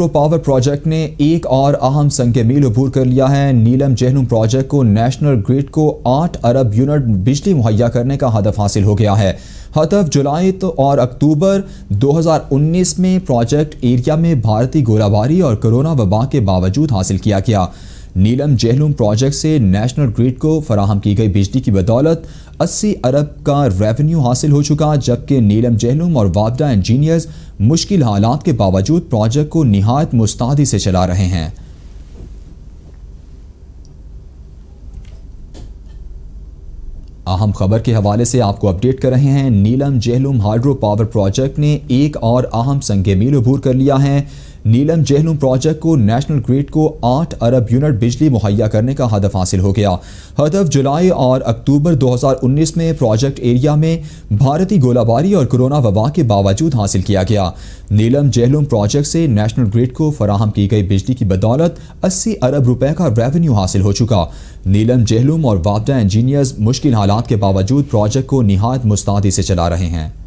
hydro power project ने एक और अहम संग मील अबूर कर लिया है नीलम जहलुम प्रोजेक्ट को नेशनल ग्रिड को 8 अरब यूनिट बिजली मुहैया करने का हदफ हासिल हो गया है हदफ जुलाई तो और अक्टूबर 2019 में प्रोजेक्ट एरिया में भारतीय गोलाबारी और कोरोना वबा के बावजूद हासिल किया गया नीलम जहलुम प्रोजेक्ट से नेशनल ग्रिड को फराहम की गई बिजली की बदौलत 80 अरब का रेवेन्यू हासिल हो चुका जबकि नीलम जहलुम और वाबडा इंजीनियर्स मुश्किल हालात के बावजूद प्रोजेक्ट को नहायत मुस्तादी से चला रहे हैं अहम खबर के हवाले से आपको अपडेट कर रहे हैं Neelum Jhelum hydro power project ने एक और अहम संगे मील उभूर कर लिया है नीलम जहलूम प्रोजेक्ट को नेशनल ग्रिड को 8 अरब यूनिट बिजली मुहैया करने का हदफ हासिल हो गया हदफ जुलाई और अक्टूबर 2019 में प्रोजेक्ट एरिया में भारतीय गोलाबारी और कोरोना वबा के बावजूद हासिल किया गया नीलम जेहलूम प्रोजेक्ट से नेशनल ग्रिड को फराहम की गई बिजली की बदौलत अस्सी अरब रुपए का रेवेन्यू हासिल हो चुका नीलम जेहलूम और वापडा इंजीनियर्स मुश्किल हालात के बावजूद प्रोजेक्ट को निहायत मुस्तादी से चला रहे हैं